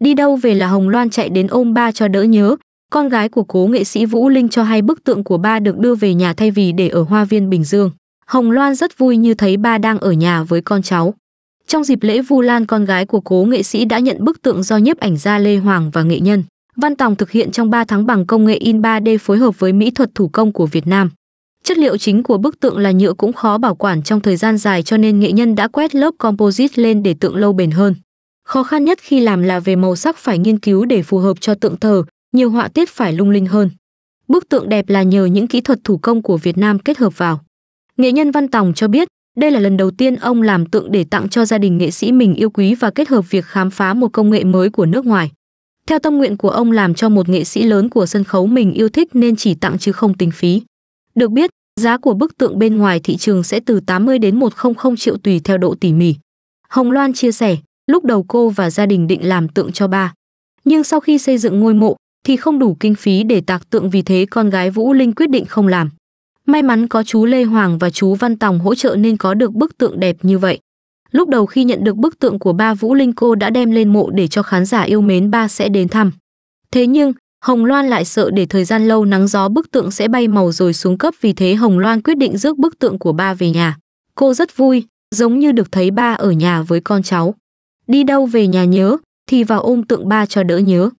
Đi đâu về là Hồng Loan chạy đến ôm ba cho đỡ nhớ, con gái của cố nghệ sĩ Vũ Linh cho hay bức tượng của ba được đưa về nhà thay vì để ở Hoa viên Bình Dương. Hồng Loan rất vui như thấy ba đang ở nhà với con cháu. Trong dịp lễ Vu Lan con gái của cố nghệ sĩ đã nhận bức tượng do nhiếp ảnh gia Lê Hoàng và nghệ nhân Văn Tòng thực hiện trong 3 tháng bằng công nghệ in 3D phối hợp với mỹ thuật thủ công của Việt Nam. Chất liệu chính của bức tượng là nhựa cũng khó bảo quản trong thời gian dài cho nên nghệ nhân đã quét lớp composite lên để tượng lâu bền hơn. Khó khăn nhất khi làm là về màu sắc phải nghiên cứu để phù hợp cho tượng thờ, nhiều họa tiết phải lung linh hơn. Bức tượng đẹp là nhờ những kỹ thuật thủ công của Việt Nam kết hợp vào. Nghệ nhân Văn Tòng cho biết, đây là lần đầu tiên ông làm tượng để tặng cho gia đình nghệ sĩ mình yêu quý và kết hợp việc khám phá một công nghệ mới của nước ngoài. Theo tâm nguyện của ông làm cho một nghệ sĩ lớn của sân khấu mình yêu thích nên chỉ tặng chứ không tính phí. Được biết, giá của bức tượng bên ngoài thị trường sẽ từ 80 đến 100 triệu tùy theo độ tỉ mỉ. Hồng Loan chia sẻ, Lúc đầu cô và gia đình định làm tượng cho ba. Nhưng sau khi xây dựng ngôi mộ thì không đủ kinh phí để tạc tượng vì thế con gái Vũ Linh quyết định không làm. May mắn có chú Lê Hoàng và chú Văn Tòng hỗ trợ nên có được bức tượng đẹp như vậy. Lúc đầu khi nhận được bức tượng của ba Vũ Linh cô đã đem lên mộ để cho khán giả yêu mến ba sẽ đến thăm. Thế nhưng, Hồng Loan lại sợ để thời gian lâu nắng gió bức tượng sẽ bay màu rồi xuống cấp vì thế Hồng Loan quyết định rước bức tượng của ba về nhà. Cô rất vui, giống như được thấy ba ở nhà với con cháu đi đâu về nhà nhớ thì vào ôm tượng ba cho đỡ nhớ